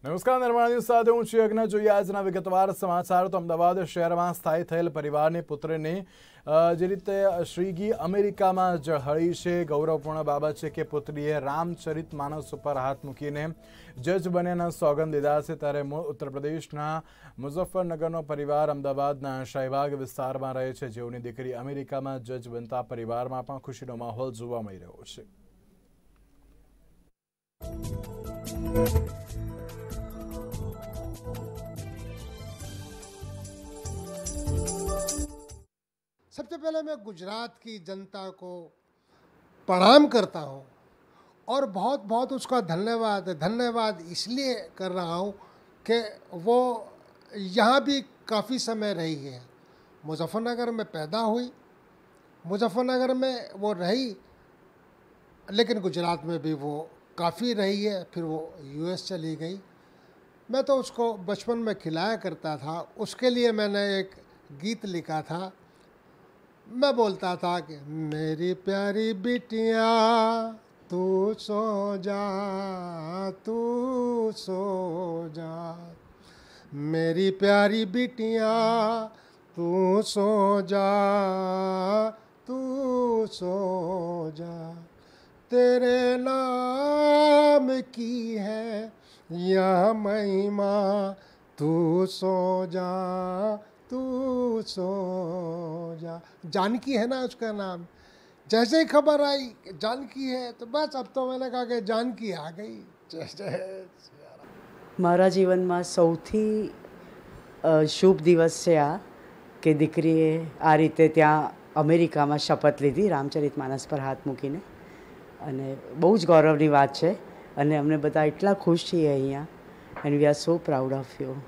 નમસ્કાર નિર્માણ ન્યૂઝ સાથે હું છું યજ્ઞ જોઈએ આજના વિગતવાર સમાચાર તો અમદાવાદ શહેરમાં સ્થાયી થયેલ પરિવારની પુત્રની જે રીતે શ્રીગી અમેરિકામાં જહળી છે ગૌરવપૂર્ણ બાબત છે કે પુત્રીએ રામચરિત માનસ ઉપર હાથ મૂકીને જજ બનેના સોગંદ લીધા છે ત્યારે મૂળ ઉત્તર પ્રદેશના મુઝફ્ફરનગરનો પરિવાર અમદાવાદના શાહીબાગ વિસ્તારમાં રહે છે જેઓની દીકરી અમેરિકામાં જજ બનતા પરિવારમાં પણ ખુશીનો માહોલ જોવા મળી રહ્યો છે सबसे पहले मैं गुजरात की जनता को प्रणाम करता हूँ और बहुत बहुत उसका धन्यवाद धन्यवाद इसलिए कर रहा हूँ कि वो यहाँ भी काफ़ी समय रही है मुजफ्फरनगर में पैदा हुई मुजफ्फरनगर में वो रही लेकिन गुजरात में भी वो काफ़ी रही है फिर वो यूएस चली गई मैं तो उसको बचपन में खिलाया करता था उसके लिए मैंने एक गीत लिखा था मैं बोलता था कि मेरी प्यारी बिटिया तू सो जा तू सो जा मेरी प्यारी बिटिया तू सो जा तू सो जा तेरे नाम की है यह महिमा तू सो जा तू सो गया जानकी है ना उसका नाम जैसे ही खबर आई जानकी है तो बस अब તો मैंने कहा कि जानकी आ गई મારા જીવનમાં સૌથી શુભ દિવસ છે આ કે દીકરીએ આ રીતે ત્યાં અમેરિકામાં શપથ લીધી રામચરિત માનસ પર હાથ મૂકીને અને બહુ જ ગૌરવની વાત છે અને અમને બધા એટલા ખુશ છીએ અહીંયા and we are so proud of you